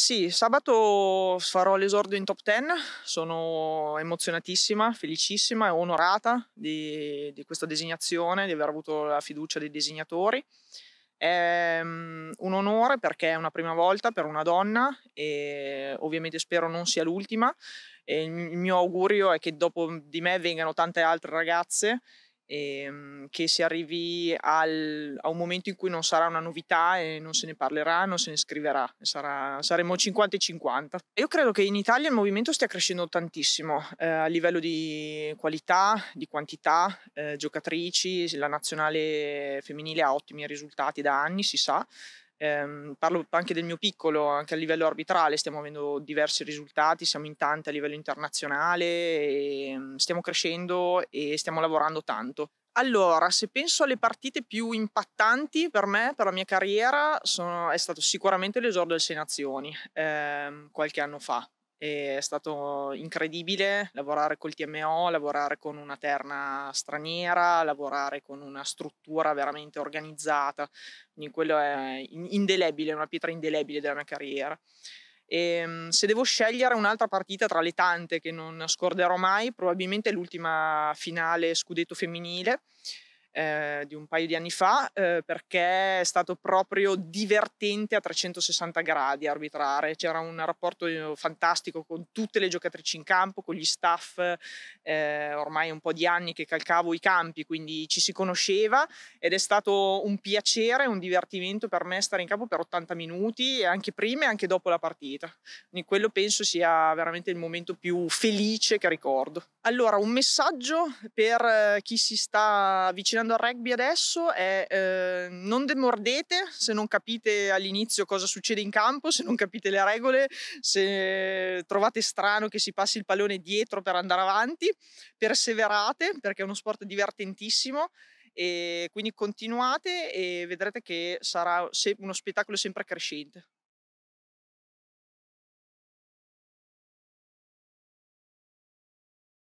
Sì, sabato farò l'esordio in top 10, sono emozionatissima, felicissima e onorata di, di questa designazione, di aver avuto la fiducia dei disegnatori. È ehm, un onore perché è una prima volta per una donna e ovviamente spero non sia l'ultima. il mio augurio è che dopo di me vengano tante altre ragazze ehm, che si arrivi al, a un momento in cui non sarà una novità e non se ne parlerà, non se ne scriverà, sarà, saremo 50 e 50. Io credo che in Italia il movimento stia crescendo tantissimo eh, a livello di qualità, di quantità, eh, giocatrici, la nazionale femminile ha ottimi risultati da anni, si sa ehm, parlo anche del mio piccolo, anche a livello arbitrale stiamo avendo diversi risultati, siamo in tanti a livello internazionale, ehm, stiamo crescendo e stiamo lavorando tanto. Allora, se penso alle partite più impattanti per me, per la mia carriera, sono, è stato sicuramente l'esordio delle Sei Nazioni ehm, qualche anno fa è stato incredibile lavorare col TMO, lavorare con una terna straniera, lavorare con una struttura veramente organizzata, quindi quello è indelebile, una pietra indelebile della mia carriera. E, ehm, se devo scegliere un'altra partita tra le tante che non scorderò mai, probabilmente l'ultima finale scudetto femminile eh, di un paio di anni fa eh, perché è stato proprio divertente a 360 gradi arbitrare. C'era un rapporto eh, fantastico con tutte le giocatrici in campo, con gli staff, eh, ormai un po' di anni che calcavo i campi, quindi ci si conosceva ed è stato un piacere, un divertimento per me stare in campo per 80 minuti, anche prima e anche dopo la partita. Quindi quello penso sia veramente il momento più felice che ricordo. Allora, un messaggio per eh, chi si sta avvicinando avvicinando al rugby adesso è eh, non demordete se non capite all'inizio cosa succede in campo, se non capite le regole, se trovate strano che si passi il pallone dietro per andare avanti, perseverate perché è uno sport divertentissimo e quindi continuate e vedrete che sarà uno spettacolo sempre crescente.